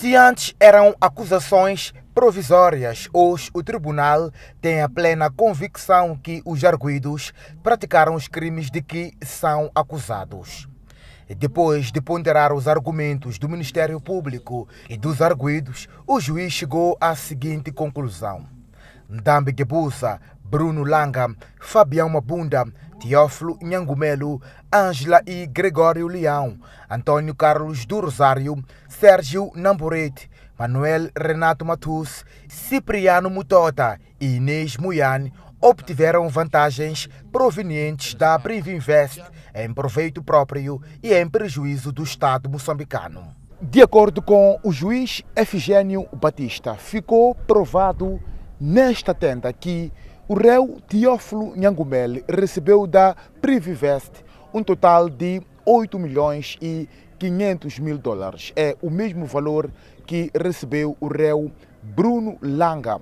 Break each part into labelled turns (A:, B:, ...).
A: Se antes eram acusações provisórias, hoje o tribunal tem a plena convicção que os arguidos praticaram os crimes de que são acusados. Depois de ponderar os argumentos do Ministério Público e dos arguidos, o juiz chegou à seguinte conclusão. Ndambi Gebusa, Bruno Langa, Fabião Mabunda, Teófilo Nhangumelo, Ângela e Gregório Leão, Antônio Carlos do Rosário, Sérgio Namborete, Manuel Renato Matus, Cipriano Mutota e Inês Muyane obtiveram vantagens provenientes da Privinvest em proveito próprio e em prejuízo do Estado moçambicano. De acordo com o juiz Efigênio Batista, ficou provado nesta tenda que o réu Teófilo Nhangumeli recebeu da Privivest um total de 8 milhões e 500 mil dólares. É o mesmo valor que recebeu o réu Bruno Langa.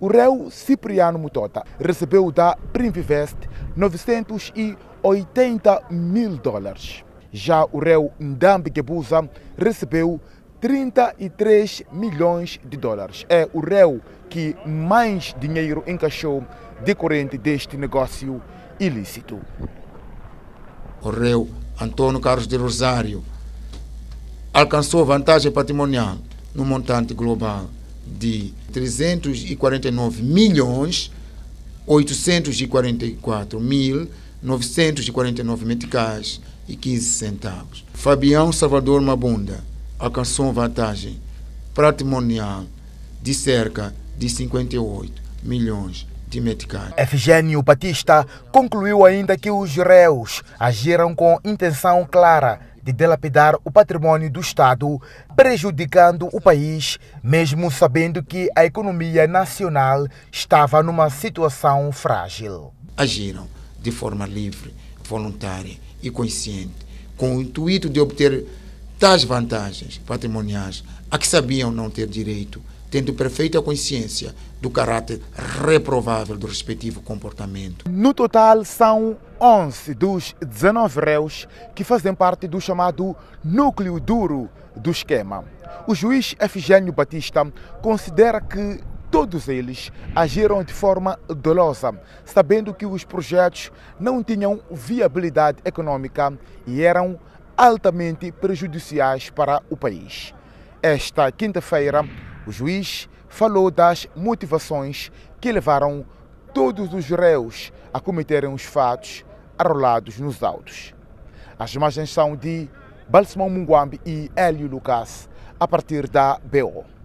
A: O réu Cipriano Mutota recebeu da Privivest 980 mil dólares. Já o réu Ndambi Gebuza recebeu 33 milhões de dólares. É o réu que mais dinheiro encaixou decorrente deste negócio ilícito.
B: O réu Antônio Carlos de Rosário alcançou vantagem patrimonial no montante global de 349 milhões 844 mil 949 meticais e 15 centavos. Fabião Salvador Mabunda alcançou vantagem patrimonial de cerca de 58 milhões de meticais. Efigênio Batista concluiu ainda
A: que os réus agiram com intenção clara de delapidar o patrimônio do Estado, prejudicando o país, mesmo sabendo que a economia nacional estava numa situação frágil.
B: Agiram de forma livre, voluntária e consciente, com o intuito de obter tais vantagens patrimoniais a que sabiam não ter direito, tendo perfeita consciência do caráter reprovável do respectivo comportamento.
A: No total, são 11 dos 19 réus que fazem parte do chamado núcleo duro do esquema. O juiz Efigênio Batista considera que todos eles agiram de forma dolosa, sabendo que os projetos não tinham viabilidade econômica e eram altamente prejudiciais para o país. Esta quinta-feira, o juiz falou das motivações que levaram todos os réus a cometerem os fatos arrolados nos autos. As imagens são de Balsamão Munguambi e Hélio Lucas, a partir da BO.